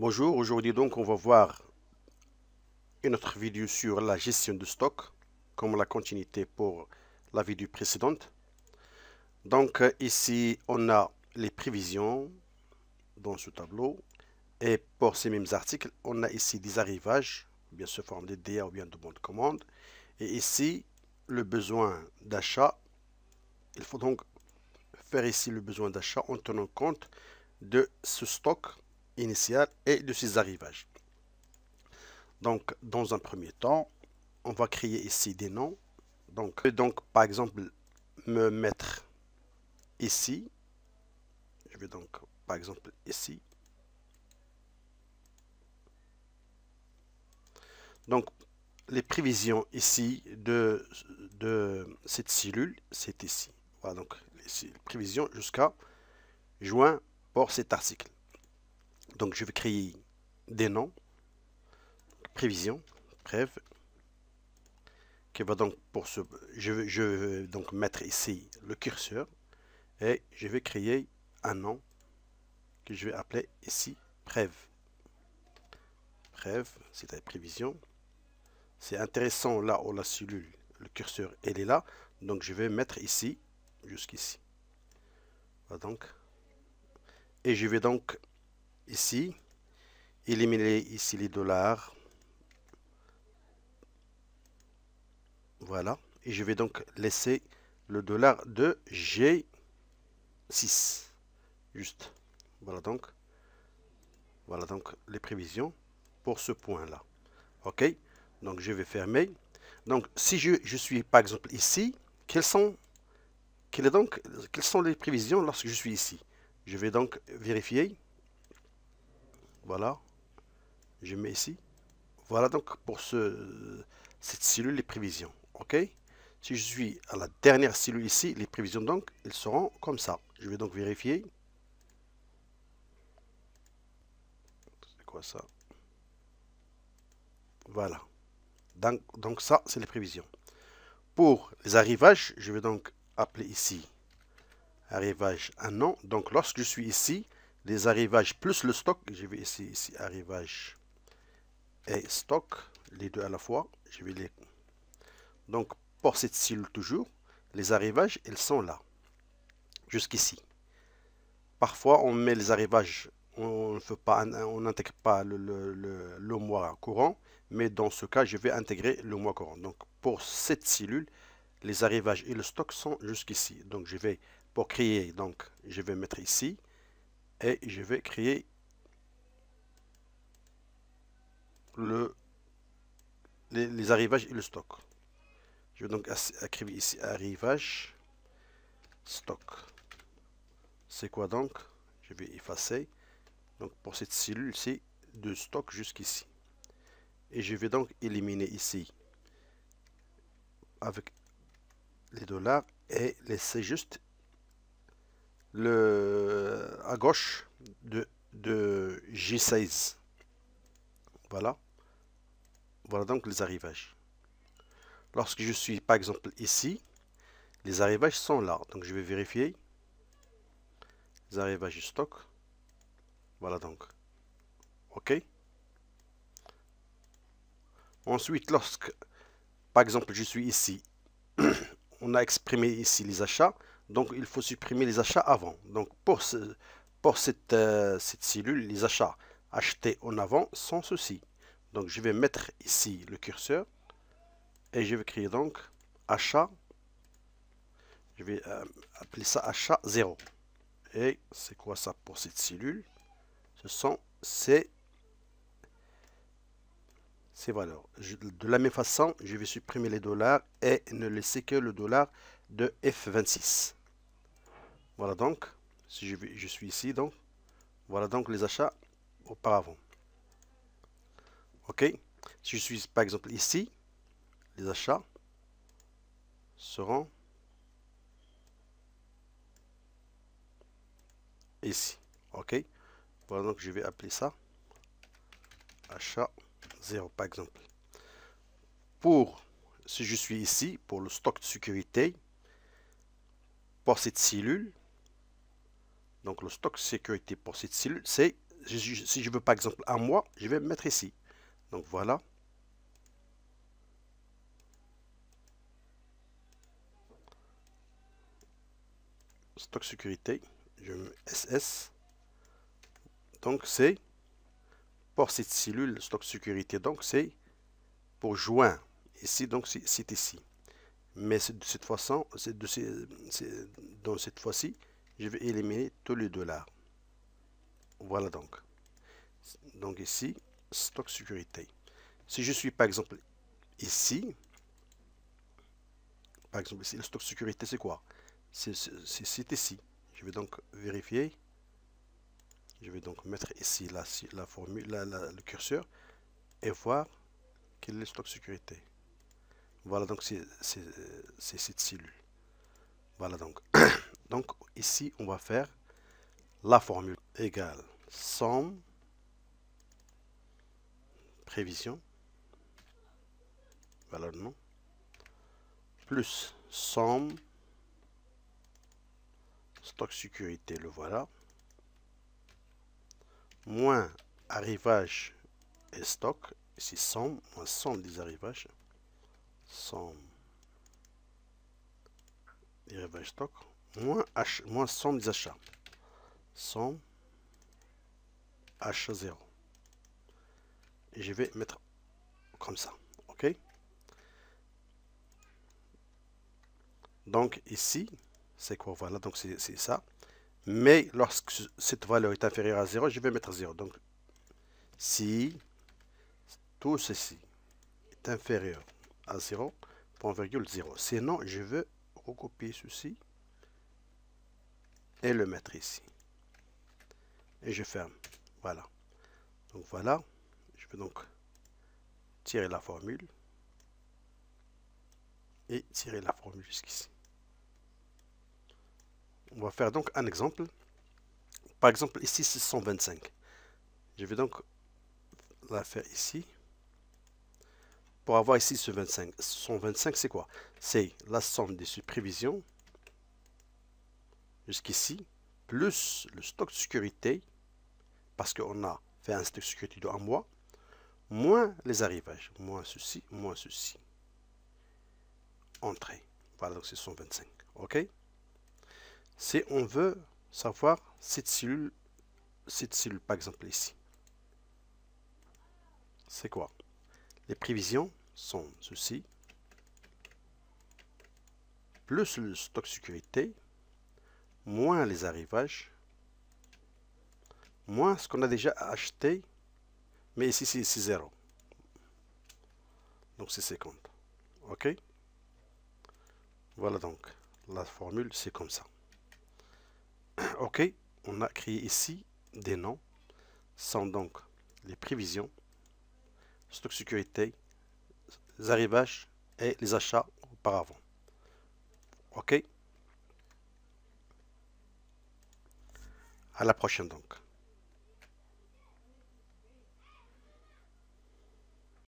Bonjour, aujourd'hui donc on va voir une autre vidéo sur la gestion de stock comme la continuité pour la vidéo précédente. Donc euh, ici on a les prévisions dans ce tableau et pour ces mêmes articles on a ici des arrivages bien sûr forme de DA ou bien de bon de commande et ici le besoin d'achat il faut donc faire ici le besoin d'achat en tenant compte de ce stock initial et de ses arrivages. Donc, dans un premier temps, on va créer ici des noms. Donc, donc par exemple, me mettre ici. Je vais donc, par exemple, ici. Donc, les prévisions ici de, de cette cellule, c'est ici. Voilà, donc, les prévisions jusqu'à juin pour cet article. Donc je vais créer des noms, prévision, prév, qui va donc pour ce, je vais, donc mettre ici le curseur et je vais créer un nom que je vais appeler ici prév, prév, c'est la prévision. C'est intéressant là où la cellule, le curseur, elle est là. Donc je vais mettre ici, jusqu'ici. Donc, et je vais donc ici, éliminer ici les dollars. Voilà. Et je vais donc laisser le dollar de G6. Juste. Voilà donc. Voilà donc les prévisions pour ce point-là. OK Donc, je vais fermer. Donc, si je, suis, par exemple, ici, sont, donc, quelles sont les prévisions lorsque je suis ici Je vais donc vérifier. Voilà. Je mets ici. Voilà donc pour ce, cette cellule, les prévisions. OK Si je suis à la dernière cellule ici, les prévisions donc, elles seront comme ça. Je vais donc vérifier. C'est quoi ça Voilà. Donc, donc ça, c'est les prévisions. Pour les arrivages, je vais donc appeler ici arrivage un nom Donc lorsque je suis ici, les arrivages plus le stock. Je vais ici, ici, arrivage et stock, les deux à la fois. Je vais les... Donc, pour cette cellule toujours, les arrivages, ils sont là, jusqu'ici. Parfois, on met les arrivages, on ne pas, on n'intègre pas le, le, le, mois courant, mais dans ce cas, je vais intégrer le mois courant. Donc, pour cette cellule, les arrivages et le stock sont jusqu'ici. Donc, je vais, pour créer, donc, je vais mettre ici, et je vais créer le, les, arrivages et le stock. Je vais donc écrire ici arrivage, stock. C'est quoi donc Je vais effacer. Donc pour cette cellule, c'est de stock jusqu'ici. Et je vais donc éliminer ici avec les dollars et laisser juste le, à gauche de, de G16. Voilà. Voilà donc les arrivages. Lorsque je suis par exemple ici, les arrivages sont là. Donc je vais vérifier. Les arrivages stock. Voilà donc. OK. Ensuite, lorsque, par exemple, je suis ici, on a exprimé ici les achats. Donc il faut supprimer les achats avant. Donc pour, pour euh, cette, cellule, les achats achetés en avant sont ceux Donc je vais mettre ici le curseur et je vais créer donc achat. Je vais euh, appeler ça achat 0. Et c'est quoi ça pour cette cellule Ce sont ces, ces valeurs. de la même façon, je vais supprimer les dollars et ne laisser que le dollar de F26. Voilà donc, si je, je suis ici, donc, voilà donc les achats auparavant. OK Si je suis par exemple ici, les achats seront ici. OK Voilà donc je vais appeler ça achat 0 par exemple. Pour si je suis ici pour le stock de sécurité pour cette cellule, donc, le stock sécurité pour cette cellule, c'est, si je veux par exemple un mois, je vais me mettre ici. Donc, voilà. Stock sécurité, je mets SS. Donc, c'est pour cette cellule, stock sécurité, donc c'est pour juin. Ici, donc, c'est ici. Mais de cette façon, c'est de, cette fois-ci, je vais éliminer tous les dollars voilà donc donc ici stock sécurité si je suis par exemple ici par exemple ici le stock sécurité c'est quoi c'est ici je vais donc vérifier je vais donc mettre ici la, la formule le curseur et voir quel est le stock sécurité voilà donc c'est cette cellule voilà donc Donc ici, on va faire la formule égale somme prévision valeur non plus somme stock sécurité le voilà moins arrivage et stock ici somme moins somme des arrivages somme arrivage stock moins, H, moins somme des achats. Somme H0. Et je vais mettre comme ça. OK Donc ici, c'est quoi Voilà, donc c'est ça. Mais lorsque cette valeur est inférieure à 0, je vais mettre 0. Donc si tout ceci est inférieur à 0, point 0. Sinon, je veux recopier ceci et le mettre ici. Et je ferme. Voilà. Donc voilà. Je peux donc tirer la formule et tirer la formule jusqu'ici. On va faire donc un exemple. Par exemple, ici, 625. Je vais donc la faire ici. Pour avoir ici ce 25. 125, c'est quoi C'est la somme des prévisions jusqu'ici, plus le stock de sécurité, parce qu'on a fait un stock de sécurité de un mois, moins les arrivages, moins ceci, moins ceci. Entrée. Voilà, donc c'est 25, OK Si on veut savoir cette cellule, cette cellule par exemple ici, c'est quoi Les prévisions sont ceci, plus le stock de sécurité, moins les arrivages, moins ce qu'on a déjà acheté, mais ici c'est 0. Donc c'est 50. OK Voilà donc, la formule c'est comme ça. OK, on a créé ici des noms, sont donc les prévisions, stock sécurité, les arrivages et les achats auparavant. OK À la prochaine donc.